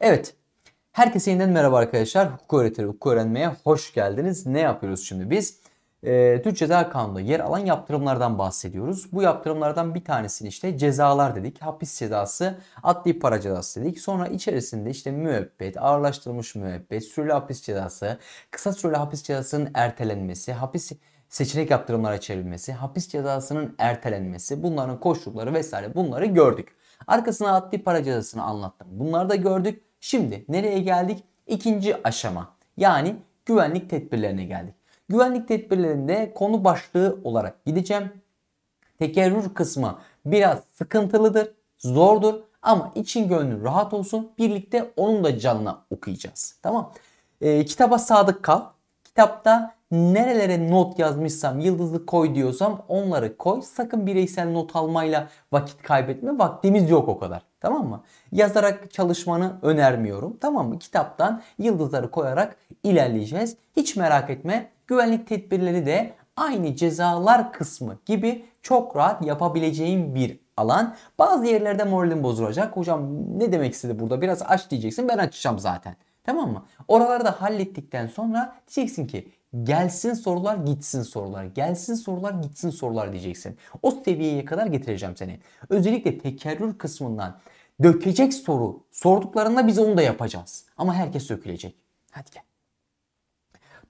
Evet. Herkese yeniden merhaba arkadaşlar. Hukuk öğretiri, hukuk öğrenmeye hoş geldiniz. Ne yapıyoruz şimdi biz? E, ee, Türk Ceza Kanunu'nda yer alan yaptırımlardan bahsediyoruz. Bu yaptırımlardan bir tanesini işte cezalar dedik. Hapis cezası, adli para cezası dedik. Sonra içerisinde işte müebbet, ağırlaştırılmış müebbet, süreli hapis cezası, kısa süreli hapis cezasının ertelenmesi, hapis seçenek yaptırımlara çevrilmesi, hapis cezasının ertelenmesi, bunların koşulları vesaire bunları gördük. Arkasına attığı para cezasını anlattım. Bunları da gördük. Şimdi nereye geldik? İkinci aşama. Yani güvenlik tedbirlerine geldik. Güvenlik tedbirlerinde konu başlığı olarak gideceğim. Tekerrür kısmı biraz sıkıntılıdır, zordur ama için gönlü rahat olsun. Birlikte onun da canına okuyacağız. Tamam. E, kitaba sadık kal. Kitapta nerelere not yazmışsam, yıldızı koy diyorsam onları koy. Sakın bireysel not almayla vakit kaybetme. Vaktimiz yok o kadar. Tamam mı? Yazarak çalışmanı önermiyorum. Tamam mı? Kitaptan yıldızları koyarak ilerleyeceğiz. Hiç merak etme. Güvenlik tedbirleri de aynı cezalar kısmı gibi çok rahat yapabileceğim bir alan. Bazı yerlerde moralim bozulacak. Hocam ne demek istedi burada? Biraz aç diyeceksin. Ben açacağım zaten. Tamam mı? Oraları da hallettikten sonra diyeceksin ki Gelsin sorular gitsin sorular. Gelsin sorular gitsin sorular diyeceksin. O seviyeye kadar getireceğim seni. Özellikle tekerrür kısmından dökecek soru sorduklarında biz onu da yapacağız. Ama herkes sökülecek. Hadi gel.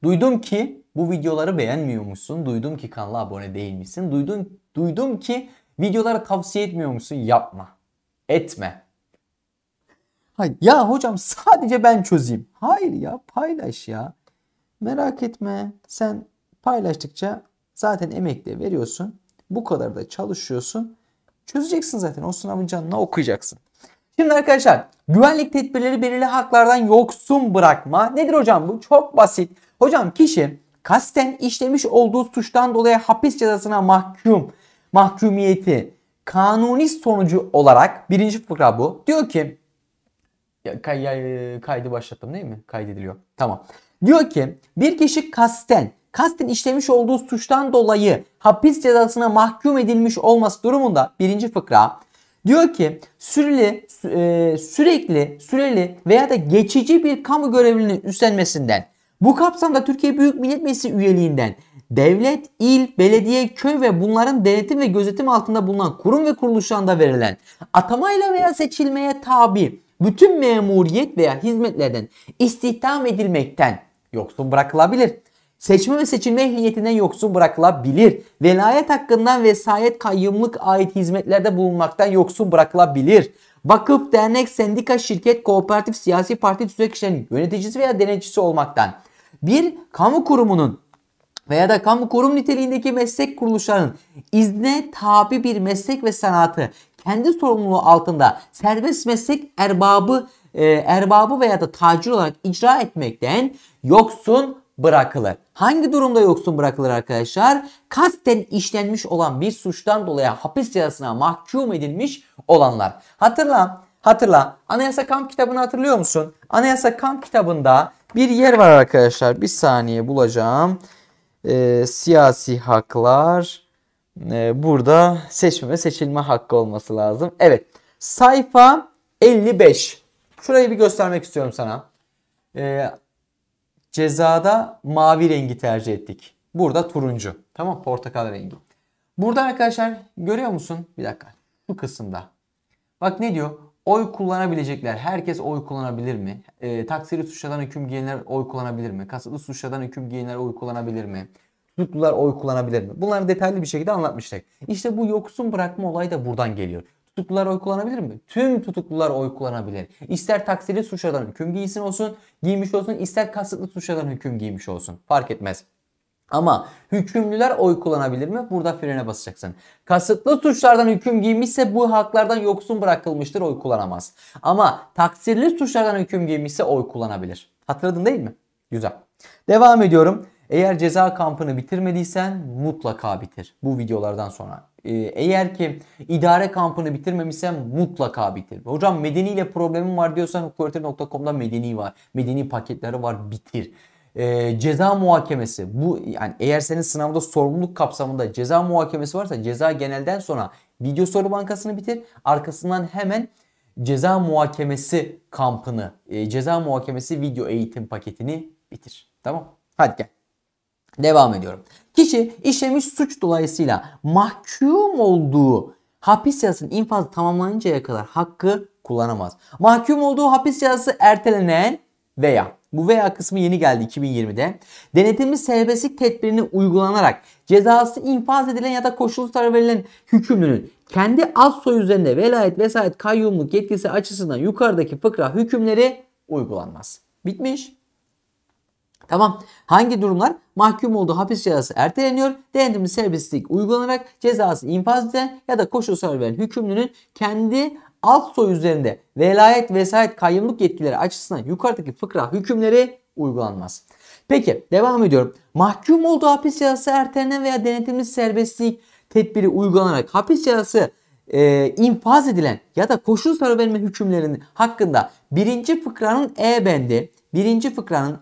Duydum ki bu videoları beğenmiyormuşsun. Duydum ki kanala abone değilmişsin. Duydum, duydum ki videoları tavsiye etmiyormuşsun. Yapma. Etme. Hayır. Ya hocam sadece ben çözeyim. Hayır ya paylaş ya. Merak etme sen paylaştıkça zaten emek de veriyorsun. Bu kadar da çalışıyorsun. Çözeceksin zaten o sınavın canına okuyacaksın. Şimdi arkadaşlar güvenlik tedbirleri belirli haklardan yoksun bırakma. Nedir hocam bu? Çok basit. Hocam kişi kasten işlemiş olduğu suçtan dolayı hapis cezasına mahkum mahkumiyeti kanuni sonucu olarak birinci fıkra bu. Diyor ki ya, kay, ya, kaydı başlattım değil mi? Kaydediliyor. Tamam. Diyor ki bir kişi kasten kasten işlemiş olduğu suçtan dolayı hapis cezasına mahkum edilmiş olması durumunda birinci fıkra diyor ki süreli e, sürekli süreli veya da geçici bir kamu görevlinin üstlenmesinden bu kapsamda Türkiye Büyük Millet Meclisi üyeliğinden devlet, il, belediye, köy ve bunların denetim ve gözetim altında bulunan kurum ve kuruluşlarında verilen atamayla veya seçilmeye tabi bütün memuriyet veya hizmetlerden istihdam edilmekten yoksun bırakılabilir. Seçme ve seçilme ehliyetinden yoksun bırakılabilir. Velayet hakkından vesayet kayyumluk ait hizmetlerde bulunmaktan yoksun bırakılabilir. Vakıf, dernek, sendika, şirket, kooperatif, siyasi parti tüzek işlerinin yöneticisi veya denetçisi olmaktan. Bir kamu kurumunun veya da kamu kurum niteliğindeki meslek kuruluşlarının izne tabi bir meslek ve sanatı kendi sorumluluğu altında serbest meslek erbabı e, erbabı veya da tacir olarak icra etmekten yoksun bırakılır. Hangi durumda yoksun bırakılır arkadaşlar? Kasten işlenmiş olan bir suçtan dolayı hapis cezasına mahkum edilmiş olanlar. Hatırla, hatırla. Anayasa Kamp kitabını hatırlıyor musun? Anayasa Kamp kitabında bir yer var arkadaşlar. Bir saniye bulacağım. Ee, siyasi haklar. Ee, burada seçme ve seçilme hakkı olması lazım. Evet. Sayfa 55. Şurayı bir göstermek istiyorum sana. Ee, cezada mavi rengi tercih ettik. Burada turuncu. Tamam portakal rengi. Burada arkadaşlar görüyor musun? Bir dakika. Bu kısımda. Bak ne diyor? Oy kullanabilecekler. Herkes oy kullanabilir mi? E, taksiri suçlanan hüküm giyenler oy kullanabilir mi? Kasıtlı suçlardan hüküm giyenler oy kullanabilir mi? Tutuklular oy kullanabilir mi? Bunları detaylı bir şekilde anlatmıştık. İşte bu yoksun bırakma olayı da buradan geliyor tutuklular oy kullanabilir mi? Tüm tutuklular oy kullanabilir. İster taksili suçladan hüküm giysin olsun, giymiş olsun, ister kasıtlı suçladan hüküm giymiş olsun. Fark etmez. Ama hükümlüler oy kullanabilir mi? Burada frene basacaksın. Kasıtlı suçlardan hüküm giymişse bu haklardan yoksun bırakılmıştır oy kullanamaz. Ama taksirli suçlardan hüküm giymişse oy kullanabilir. Hatırladın değil mi? Güzel. Devam ediyorum. Eğer ceza kampını bitirmediysen mutlaka bitir bu videolardan sonra. Ee, eğer ki idare kampını bitirmemişsen mutlaka bitir. Hocam medeniyle problemim var diyorsan hukukurete.com'da medeni var. Medeni paketleri var bitir. E, ceza muhakemesi bu yani eğer senin sınavda sorumluluk kapsamında ceza muhakemesi varsa ceza genelden sonra video soru bankasını bitir. Arkasından hemen ceza muhakemesi kampını, e, ceza muhakemesi video eğitim paketini bitir. Tamam? Hadi gel. Devam ediyorum. Kişi işlemiş suç dolayısıyla mahkum olduğu hapis yasasının infazı tamamlanıncaya kadar hakkı kullanamaz. Mahkum olduğu hapis yasası ertelenen veya bu veya kısmı yeni geldi 2020'de. Denetimli serbestlik tedbirini uygulanarak cezası infaz edilen ya da koşullu taraf verilen hükümlünün kendi az soy üzerinde velayet vesayet kayyumluk yetkisi açısından yukarıdaki fıkra hükümleri uygulanmaz. Bitmiş. Tamam. Hangi durumlar? Mahkum olduğu hapis cezası erteleniyor. Denetimli serbestlik uygulanarak cezası infaz eden ya da koşulsal veren hükümlünün kendi alt soy üzerinde velayet vesayet kayyumluk yetkileri açısından yukarıdaki fıkra hükümleri uygulanmaz. Peki devam ediyorum. Mahkum olduğu hapis cezası ertelenen veya denetimli serbestlik tedbiri uygulanarak hapis cezası e, infaz edilen ya da koşul sarı verme hükümlerinin hakkında birinci fıkranın E bendi, birinci fıkranın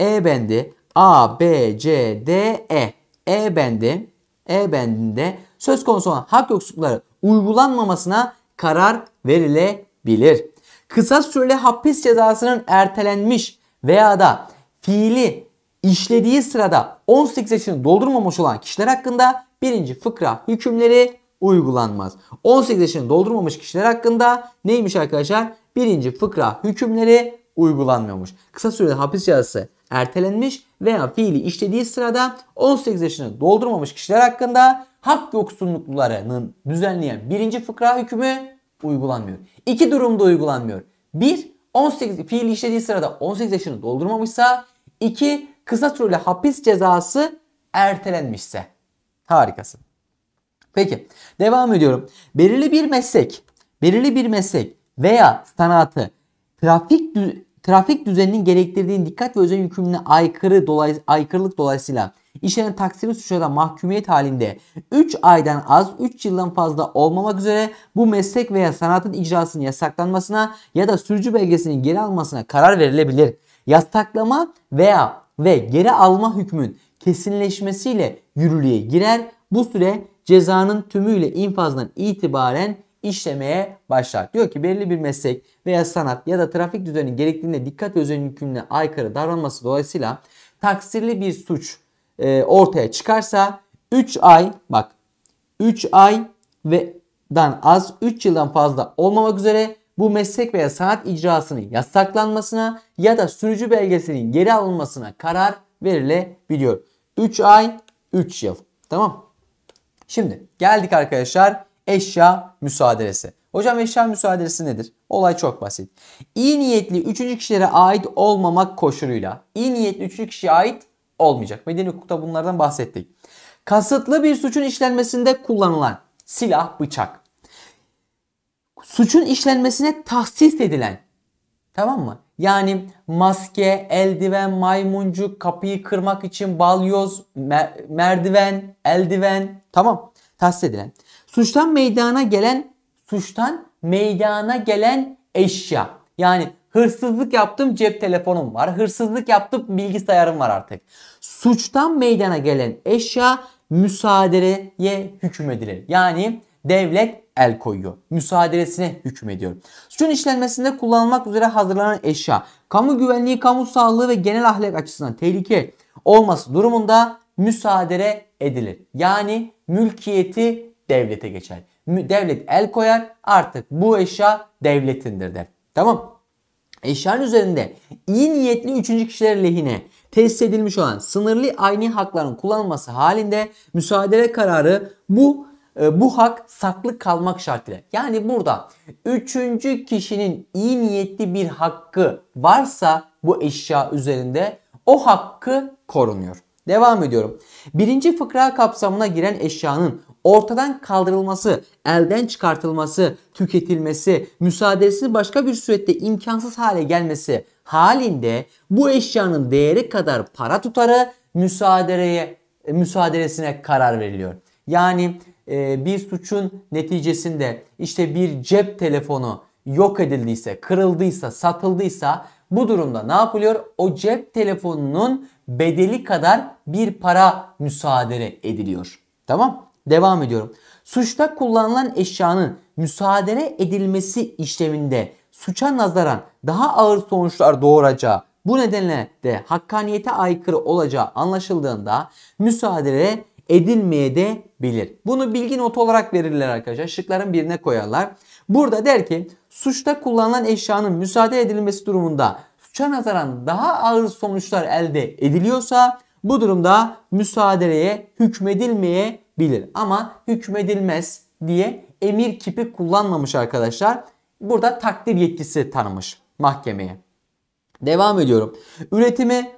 e bendi A, B, C, D, E. E bendi E bendinde söz konusu olan hak yoksulları uygulanmamasına karar verilebilir. Kısa süreli hapis cezasının ertelenmiş veya da fiili işlediği sırada 18 yaşını doldurmamış olan kişiler hakkında birinci fıkra hükümleri uygulanmaz. 18 yaşını doldurmamış kişiler hakkında neymiş arkadaşlar? Birinci fıkra hükümleri uygulanmıyormuş. Kısa süreli hapis cezası ertelenmiş veya fiili işlediği sırada 18 yaşını doldurmamış kişiler hakkında hak yoksunluklarının düzenleyen birinci fıkra hükmü uygulanmıyor. İki durumda uygulanmıyor. Bir, 18 fiil işlediği sırada 18 yaşını doldurmamışsa, iki kısa süreli hapis cezası ertelenmişse. Harikasın. Peki devam ediyorum. Belirli bir meslek, belirli bir meslek veya sanatı trafik trafik düzeninin gerektirdiği dikkat ve özen yükümlülüğüne aykırı dolay, aykırılık dolayısıyla işlenen taksiri suçlara mahkumiyet halinde 3 aydan az 3 yıldan fazla olmamak üzere bu meslek veya sanatın icrasının yasaklanmasına ya da sürücü belgesinin geri almasına karar verilebilir. Yasaklama veya ve geri alma hükmün kesinleşmesiyle yürürlüğe girer. Bu süre cezanın tümüyle infazdan itibaren işlemeye başlar. Diyor ki belirli bir meslek veya sanat ya da trafik düzeni gerektiğinde dikkat ve özen yükümlülüğüne aykırı davranması dolayısıyla taksirli bir suç e, ortaya çıkarsa 3 ay bak 3 ay ve dan az 3 yıldan fazla olmamak üzere bu meslek veya sanat icrasının yasaklanmasına ya da sürücü belgesinin geri alınmasına karar verilebiliyor. 3 ay 3 yıl. Tamam. Şimdi geldik arkadaşlar eşya müsaadesi. Hocam eşya müsaadesi nedir? Olay çok basit. İyi niyetli üçüncü kişilere ait olmamak koşuluyla iyi niyetli üçüncü kişiye ait olmayacak. Medeni hukukta bunlardan bahsettik. Kasıtlı bir suçun işlenmesinde kullanılan silah, bıçak. Suçun işlenmesine tahsis edilen tamam mı? Yani maske, eldiven, maymuncuk, kapıyı kırmak için balyoz, mer- merdiven, eldiven tamam tahsis edilen. Suçtan meydana gelen suçtan meydana gelen eşya. Yani hırsızlık yaptım cep telefonum var. Hırsızlık yaptım bilgisayarım var artık. Suçtan meydana gelen eşya müsaadeye hükmedilir. Yani devlet el koyuyor. Müsaadesine hükmediyor. Suçun işlenmesinde kullanılmak üzere hazırlanan eşya, kamu güvenliği, kamu sağlığı ve genel ahlak açısından tehlike olması durumunda müsaade edilir. Yani mülkiyeti devlete geçer. Devlet el koyar artık bu eşya devletindir der. Tamam. Eşyanın üzerinde iyi niyetli üçüncü kişiler lehine tesis edilmiş olan sınırlı aynı hakların kullanılması halinde müsaadele kararı bu e, bu hak saklı kalmak şartıyla. Yani burada üçüncü kişinin iyi niyetli bir hakkı varsa bu eşya üzerinde o hakkı korunuyor. Devam ediyorum. Birinci fıkra kapsamına giren eşyanın ortadan kaldırılması, elden çıkartılması, tüketilmesi, müsaadesiz başka bir surette imkansız hale gelmesi halinde bu eşyanın değeri kadar para tutarı müsaadeye müsaadesine karar veriliyor. Yani e, bir suçun neticesinde işte bir cep telefonu yok edildiyse, kırıldıysa, satıldıysa bu durumda ne yapılıyor? O cep telefonunun bedeli kadar bir para müsaade ediliyor. Tamam? Devam ediyorum. Suçta kullanılan eşyanın müsaade edilmesi işleminde suça nazaran daha ağır sonuçlar doğuracağı bu nedenle de hakkaniyete aykırı olacağı anlaşıldığında müsaade edilmeye de bilir. Bunu bilgi notu olarak verirler arkadaşlar. Şıkların birine koyarlar. Burada der ki suçta kullanılan eşyanın müsaade edilmesi durumunda suça nazaran daha ağır sonuçlar elde ediliyorsa bu durumda müsaadeye hükmedilmeyebilir. Ama hükmedilmez diye emir kipi kullanmamış arkadaşlar. Burada takdir yetkisi tanımış mahkemeye. Devam ediyorum. Üretimi,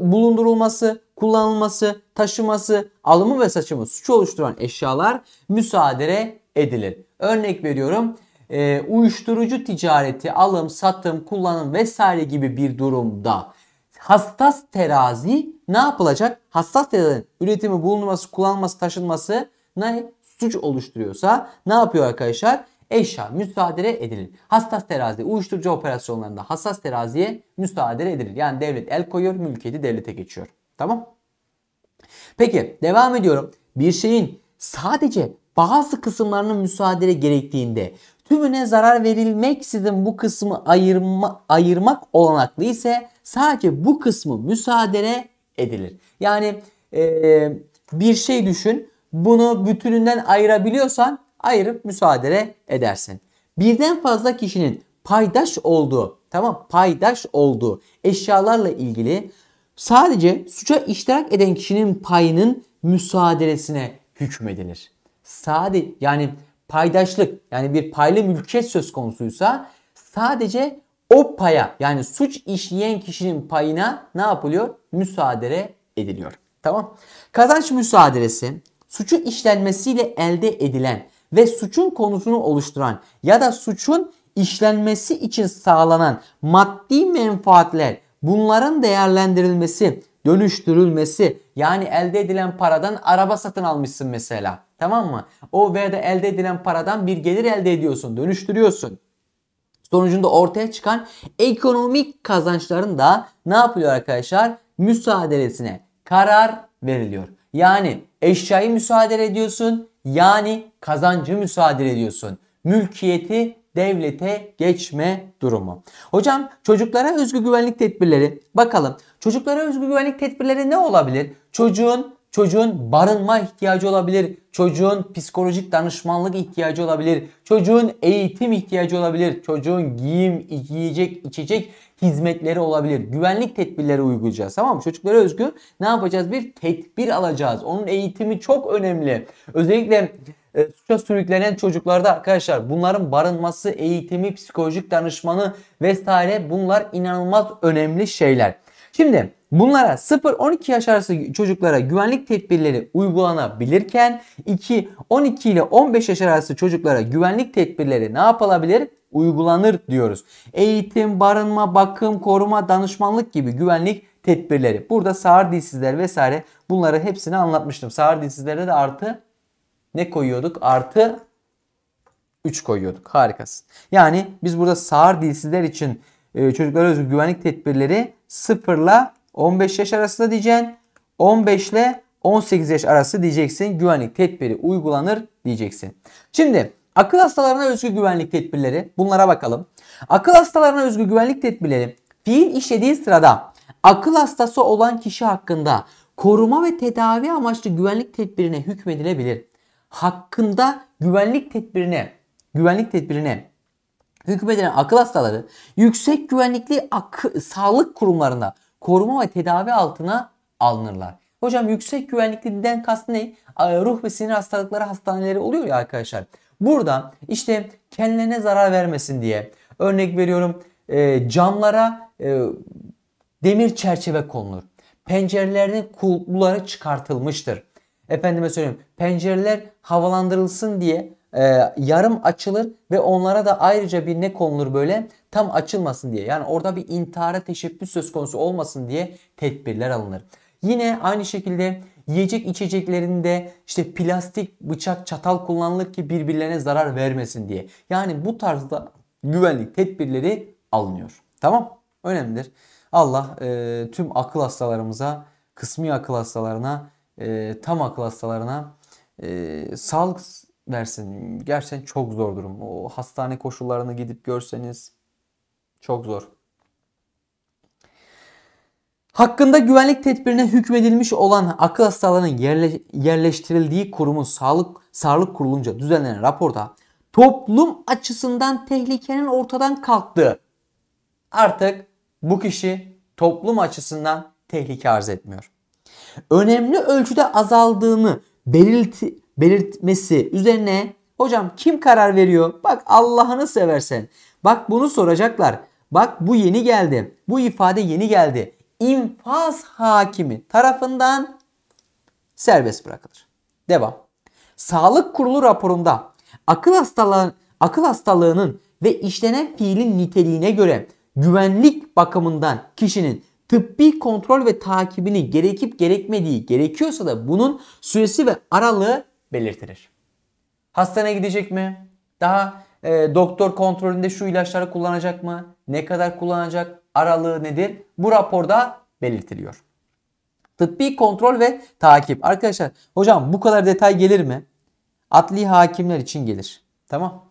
bulundurulması, kullanılması, taşıması, alımı ve saçımı suç oluşturan eşyalar müsaade edilir. Örnek veriyorum e, uyuşturucu ticareti, alım, satım, kullanım vesaire gibi bir durumda hassas terazi ne yapılacak? Hassas terazinin üretimi, bulunması, kullanılması, taşınması ne suç oluşturuyorsa ne yapıyor arkadaşlar? Eşya müsaade edilir. Hassas terazi uyuşturucu operasyonlarında hassas teraziye müsaade edilir. Yani devlet el koyuyor, mülkiyeti devlete geçiyor. Tamam? Peki devam ediyorum. Bir şeyin sadece bazı kısımlarının müsaade gerektiğinde tümüne zarar verilmeksizin bu kısmı ayırma, ayırmak olanaklı ise sadece bu kısmı müsaade edilir. Yani e, bir şey düşün bunu bütününden ayırabiliyorsan ayırıp müsaade edersin. Birden fazla kişinin paydaş olduğu tamam paydaş olduğu eşyalarla ilgili sadece suça iştirak eden kişinin payının müsaadesine hükmedilir. Sadece yani paydaşlık yani bir paylı mülkiyet söz konusuysa sadece o paya yani suç işleyen kişinin payına ne yapılıyor? Müsaadele ediliyor. Tamam. Kazanç müsaadesi suçu işlenmesiyle elde edilen ve suçun konusunu oluşturan ya da suçun işlenmesi için sağlanan maddi menfaatler bunların değerlendirilmesi dönüştürülmesi yani elde edilen paradan araba satın almışsın mesela tamam mı? O veya da elde edilen paradan bir gelir elde ediyorsun dönüştürüyorsun. Sonucunda ortaya çıkan ekonomik kazançların da ne yapılıyor arkadaşlar? Müsaadelesine karar veriliyor. Yani eşyayı müsaade ediyorsun yani kazancı müsaade ediyorsun. Mülkiyeti devlete geçme durumu. Hocam çocuklara özgü güvenlik tedbirleri bakalım. Çocuklara özgü güvenlik tedbirleri ne olabilir? Çocuğun çocuğun barınma ihtiyacı olabilir, çocuğun psikolojik danışmanlık ihtiyacı olabilir, çocuğun eğitim ihtiyacı olabilir, çocuğun giyim, yiyecek, içecek hizmetleri olabilir. Güvenlik tedbirleri uygulayacağız tamam mı? Çocuklara özgü ne yapacağız? Bir tedbir alacağız. Onun eğitimi çok önemli. Özellikle e, suça sürüklenen çocuklarda arkadaşlar bunların barınması, eğitimi, psikolojik danışmanı vesaire bunlar inanılmaz önemli şeyler. Şimdi bunlara 0-12 yaş arası çocuklara güvenlik tedbirleri uygulanabilirken 2-12 ile 15 yaş arası çocuklara güvenlik tedbirleri ne yapılabilir? Uygulanır diyoruz. Eğitim, barınma, bakım, koruma, danışmanlık gibi güvenlik tedbirleri. Burada sağır dilsizler vesaire bunları hepsini anlatmıştım. Sağır dilsizlere de artı ne koyuyorduk? Artı 3 koyuyorduk. Harikasın. Yani biz burada sağır dilsizler için e, çocuklara özgü güvenlik tedbirleri 0 ile 15 yaş arasında diyeceksin. 15 ile 18 yaş arası diyeceksin. Güvenlik tedbiri uygulanır diyeceksin. Şimdi akıl hastalarına özgü güvenlik tedbirleri bunlara bakalım. Akıl hastalarına özgü güvenlik tedbirleri fiil işlediği sırada akıl hastası olan kişi hakkında koruma ve tedavi amaçlı güvenlik tedbirine hükmedilebilir hakkında güvenlik tedbirine güvenlik tedbirine hükmedilen akıl hastaları yüksek güvenlikli ak- sağlık kurumlarına koruma ve tedavi altına alınırlar. Hocam yüksek güvenlikliden kastı ne? Ruh ve sinir hastalıkları hastaneleri oluyor ya arkadaşlar. Burada işte kendilerine zarar vermesin diye örnek veriyorum e, camlara e, demir çerçeve konulur. Pencerelerinin kulpları çıkartılmıştır. Efendime söyleyeyim pencereler havalandırılsın diye e, yarım açılır ve onlara da ayrıca bir ne konulur böyle tam açılmasın diye. Yani orada bir intihara teşebbüs söz konusu olmasın diye tedbirler alınır. Yine aynı şekilde yiyecek içeceklerinde işte plastik bıçak çatal kullanılır ki birbirlerine zarar vermesin diye. Yani bu tarzda güvenlik tedbirleri alınıyor. Tamam önemlidir. Allah e, tüm akıl hastalarımıza kısmi akıl hastalarına e, tam akıl hastalarına e, sağlık versin. Gerçekten çok zor durum. O hastane koşullarını gidip görseniz çok zor. Hakkında güvenlik tedbirine hükmedilmiş olan akıl hastalarının yerle, yerleştirildiği kurumun sağlık sağlık kurulunca düzenlenen raporda toplum açısından tehlikenin ortadan kalktığı. Artık bu kişi toplum açısından tehlike arz etmiyor. Önemli ölçüde azaldığını belirti, belirtmesi üzerine hocam kim karar veriyor? Bak Allah'ını seversen. Bak bunu soracaklar. Bak bu yeni geldi. Bu ifade yeni geldi. İnfaz hakimi tarafından serbest bırakılır. Devam. Sağlık kurulu raporunda akıl hastalığı, akıl hastalığının ve işlenen fiilin niteliğine göre güvenlik bakımından kişinin tıbbi kontrol ve takibini gerekip gerekmediği gerekiyorsa da bunun süresi ve aralığı belirtilir. Hastaneye gidecek mi? Daha e, doktor kontrolünde şu ilaçları kullanacak mı? Ne kadar kullanacak? Aralığı nedir? Bu raporda belirtiliyor. Tıbbi kontrol ve takip. Arkadaşlar hocam bu kadar detay gelir mi? Atli hakimler için gelir. Tamam.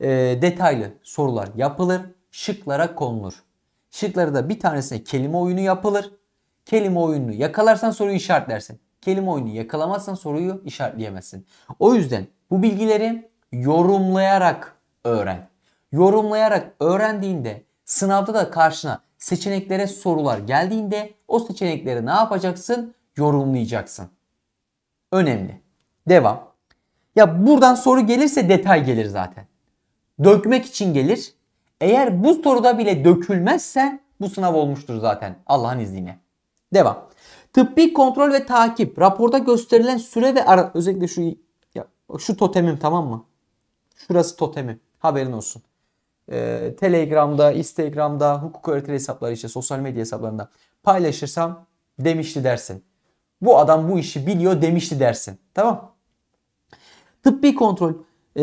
E, detaylı sorular yapılır. Şıklara konulur. Şıkları da bir tanesine kelime oyunu yapılır. Kelime oyununu yakalarsan soruyu işaretlersin. Kelime oyunu yakalamazsan soruyu işaretleyemezsin. O yüzden bu bilgileri yorumlayarak öğren. Yorumlayarak öğrendiğinde sınavda da karşına seçeneklere sorular geldiğinde o seçenekleri ne yapacaksın? Yorumlayacaksın. Önemli. Devam. Ya buradan soru gelirse detay gelir zaten. Dökmek için gelir. Eğer bu soruda bile dökülmezse bu sınav olmuştur zaten Allah'ın izniyle. Devam. Tıbbi kontrol ve takip. Raporda gösterilen süre ve ara... Özellikle şu ya, şu totemim tamam mı? Şurası totemi. Haberin olsun. Ee, Telegram'da, Instagram'da, hukuk öğretili hesapları işte sosyal medya hesaplarında paylaşırsam demişti dersin. Bu adam bu işi biliyor demişti dersin. Tamam. Tıbbi kontrol e,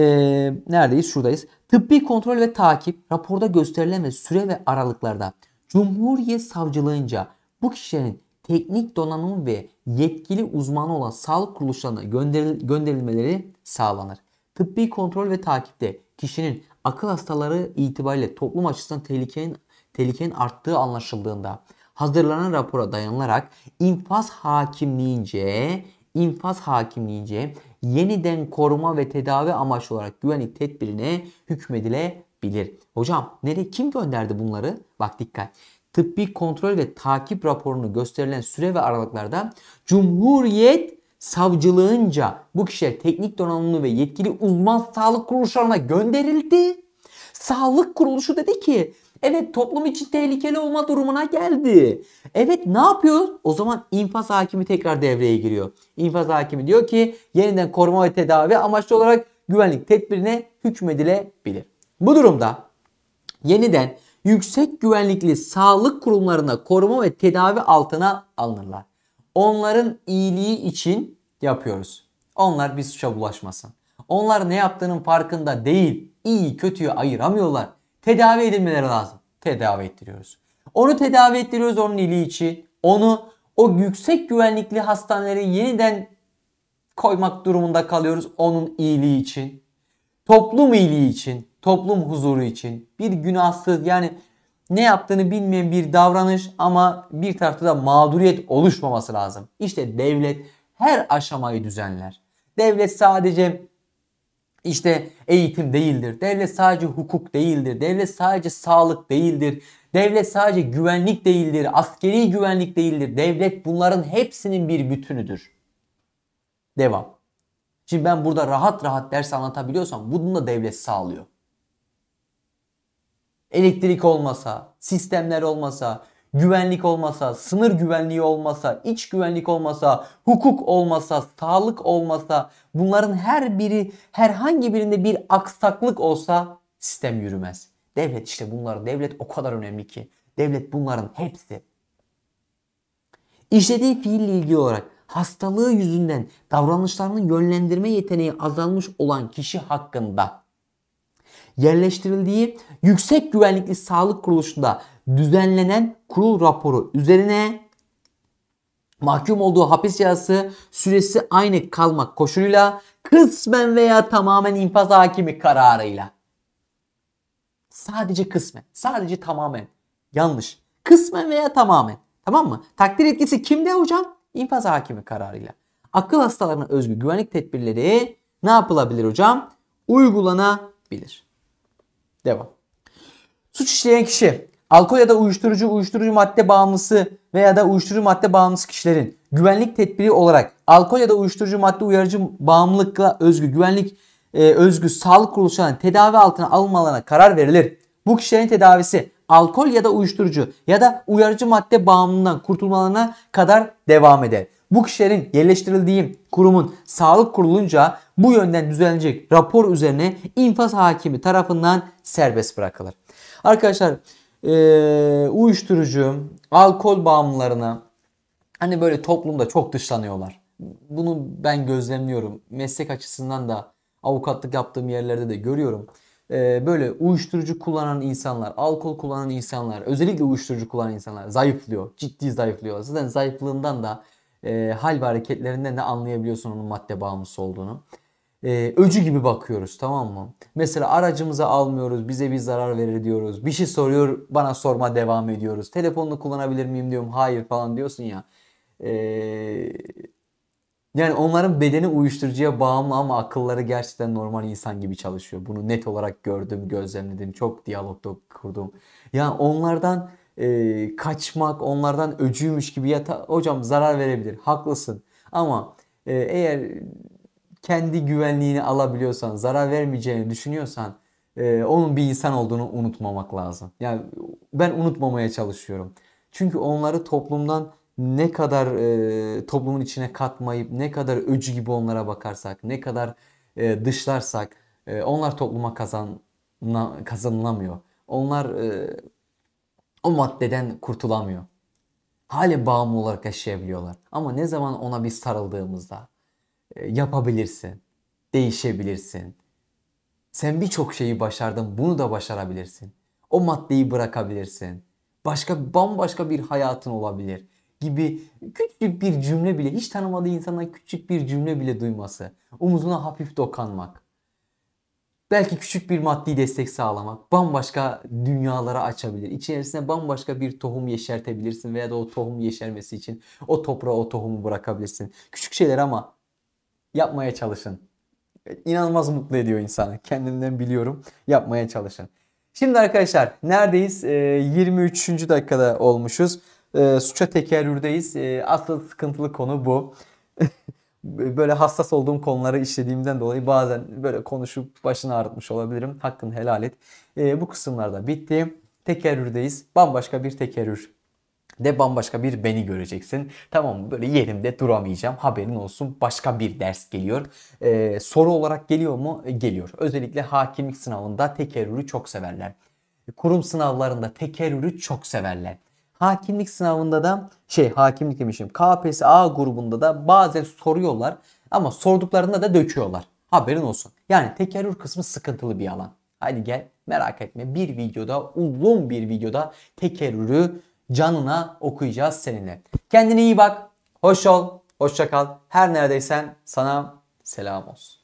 neredeyiz? Şuradayız. Tıbbi kontrol ve takip raporda gösterilen ve süre ve aralıklarda Cumhuriyet Savcılığınca bu kişinin teknik donanım ve yetkili uzmanı olan sağlık kuruluşlarına gönderil gönderilmeleri sağlanır. Tıbbi kontrol ve takipte kişinin akıl hastaları itibariyle toplum açısından tehlikenin, tehlikenin arttığı anlaşıldığında hazırlanan rapora dayanılarak infaz hakimliğince infaz hakimliğince yeniden koruma ve tedavi amaçlı olarak güvenlik tedbirine hükmedilebilir. Hocam nereye kim gönderdi bunları? Bak dikkat. Tıbbi kontrol ve takip raporunu gösterilen süre ve aralıklarda Cumhuriyet savcılığınca bu kişiler teknik donanımlı ve yetkili uzman sağlık kuruluşlarına gönderildi. Sağlık kuruluşu dedi ki Evet toplum için tehlikeli olma durumuna geldi. Evet ne yapıyor? O zaman infaz hakimi tekrar devreye giriyor. İnfaz hakimi diyor ki yeniden koruma ve tedavi amaçlı olarak güvenlik tedbirine hükmedilebilir. Bu durumda yeniden yüksek güvenlikli sağlık kurumlarına koruma ve tedavi altına alınırlar. Onların iyiliği için yapıyoruz. Onlar bir suça bulaşmasın. Onlar ne yaptığının farkında değil. İyi kötüyü ayıramıyorlar tedavi edilmeleri lazım. Tedavi ettiriyoruz. Onu tedavi ettiriyoruz onun iyiliği için. Onu o yüksek güvenlikli hastanelere yeniden koymak durumunda kalıyoruz onun iyiliği için. Toplum iyiliği için, toplum huzuru için. Bir günahsız yani ne yaptığını bilmeyen bir davranış ama bir tarafta da mağduriyet oluşmaması lazım. İşte devlet her aşamayı düzenler. Devlet sadece işte eğitim değildir. Devlet sadece hukuk değildir. Devlet sadece sağlık değildir. Devlet sadece güvenlik değildir. Askeri güvenlik değildir. Devlet bunların hepsinin bir bütünüdür. Devam. Şimdi ben burada rahat rahat ders anlatabiliyorsam bunu da devlet sağlıyor. Elektrik olmasa, sistemler olmasa, güvenlik olmasa, sınır güvenliği olmasa, iç güvenlik olmasa, hukuk olmasa, sağlık olmasa bunların her biri herhangi birinde bir aksaklık olsa sistem yürümez. Devlet işte bunlar. Devlet o kadar önemli ki. Devlet bunların hepsi. İşlediği fiille ilgili olarak hastalığı yüzünden davranışlarının yönlendirme yeteneği azalmış olan kişi hakkında yerleştirildiği yüksek güvenlikli sağlık kuruluşunda düzenlenen kurul raporu üzerine mahkum olduğu hapis cezası süresi aynı kalmak koşuluyla kısmen veya tamamen infaz hakimi kararıyla. Sadece kısmen, sadece tamamen. Yanlış. Kısmen veya tamamen. Tamam mı? Takdir etkisi kimde hocam? İnfaz hakimi kararıyla. Akıl hastalarına özgü güvenlik tedbirleri ne yapılabilir hocam? Uygulanabilir. Devam. Suç işleyen kişi Alkol ya da uyuşturucu, uyuşturucu madde bağımlısı veya da uyuşturucu madde bağımlısı kişilerin güvenlik tedbiri olarak alkol ya da uyuşturucu madde uyarıcı bağımlılıkla özgü güvenlik e, özgü sağlık kuruluşlarının tedavi altına alınmalarına karar verilir. Bu kişilerin tedavisi alkol ya da uyuşturucu ya da uyarıcı madde bağımlılığından kurtulmalarına kadar devam eder. Bu kişilerin yerleştirildiği kurumun sağlık kurulunca bu yönden düzenlenecek rapor üzerine infaz hakimi tarafından serbest bırakılır. Arkadaşlar e, uyuşturucu, alkol bağımlılarına hani böyle toplumda çok dışlanıyorlar. Bunu ben gözlemliyorum. Meslek açısından da avukatlık yaptığım yerlerde de görüyorum. E, böyle uyuşturucu kullanan insanlar, alkol kullanan insanlar, özellikle uyuşturucu kullanan insanlar zayıflıyor. Ciddi zayıflıyor. Zaten zayıflığından da e, hal ve hareketlerinden de anlayabiliyorsun onun madde bağımlısı olduğunu e, öcü gibi bakıyoruz tamam mı? Mesela aracımıza almıyoruz bize bir zarar verir diyoruz. Bir şey soruyor bana sorma devam ediyoruz. Telefonunu kullanabilir miyim diyorum hayır falan diyorsun ya. E, yani onların bedeni uyuşturucuya bağımlı ama akılları gerçekten normal insan gibi çalışıyor. Bunu net olarak gördüm, gözlemledim. Çok diyalogda kurdum. Yani onlardan e, kaçmak, onlardan öcüymüş gibi yata hocam zarar verebilir. Haklısın. Ama e, eğer kendi güvenliğini alabiliyorsan, zarar vermeyeceğini düşünüyorsan e, onun bir insan olduğunu unutmamak lazım. Yani ben unutmamaya çalışıyorum. Çünkü onları toplumdan ne kadar e, toplumun içine katmayıp ne kadar öcü gibi onlara bakarsak, ne kadar e, dışlarsak e, onlar topluma kazan kazanılamıyor. Onlar e, o maddeden kurtulamıyor. Hali bağımlı olarak yaşayabiliyorlar. Ama ne zaman ona biz sarıldığımızda, e, yapabilirsin. Değişebilirsin. Sen birçok şeyi başardın. Bunu da başarabilirsin. O maddeyi bırakabilirsin. Başka bambaşka bir hayatın olabilir gibi küçük bir cümle bile hiç tanımadığı insandan küçük bir cümle bile duyması. Omuzuna hafif dokanmak. Belki küçük bir maddi destek sağlamak bambaşka dünyalara açabilir. İçerisine bambaşka bir tohum yeşertebilirsin veya da o tohum yeşermesi için o toprağa o tohumu bırakabilirsin. Küçük şeyler ama Yapmaya çalışın. İnanılmaz mutlu ediyor insanı. Kendimden biliyorum. Yapmaya çalışın. Şimdi arkadaşlar neredeyiz? E, ee, 23. dakikada olmuşuz. E, suça tekerrürdeyiz. E, asıl sıkıntılı konu bu. böyle hassas olduğum konuları işlediğimden dolayı bazen böyle konuşup başını ağrıtmış olabilirim. Hakkını helal et. E, bu kısımlarda bitti. Tekerrürdeyiz. Bambaşka bir tekerrür de bambaşka bir beni göreceksin. Tamam mı? Böyle yerimde duramayacağım. Haberin olsun. Başka bir ders geliyor. Ee, soru olarak geliyor mu? E, geliyor. Özellikle hakimlik sınavında tekerrürü çok severler. Kurum sınavlarında tekerrürü çok severler. Hakimlik sınavında da şey hakimlik demişim KPSA grubunda da bazen soruyorlar ama sorduklarında da döküyorlar. Haberin olsun. Yani tekerrür kısmı sıkıntılı bir alan. Hadi gel merak etme bir videoda uzun bir videoda tekerrürü canına okuyacağız seninle. Kendine iyi bak. Hoş ol. Hoşça kal. Her neredeysen sana selam olsun.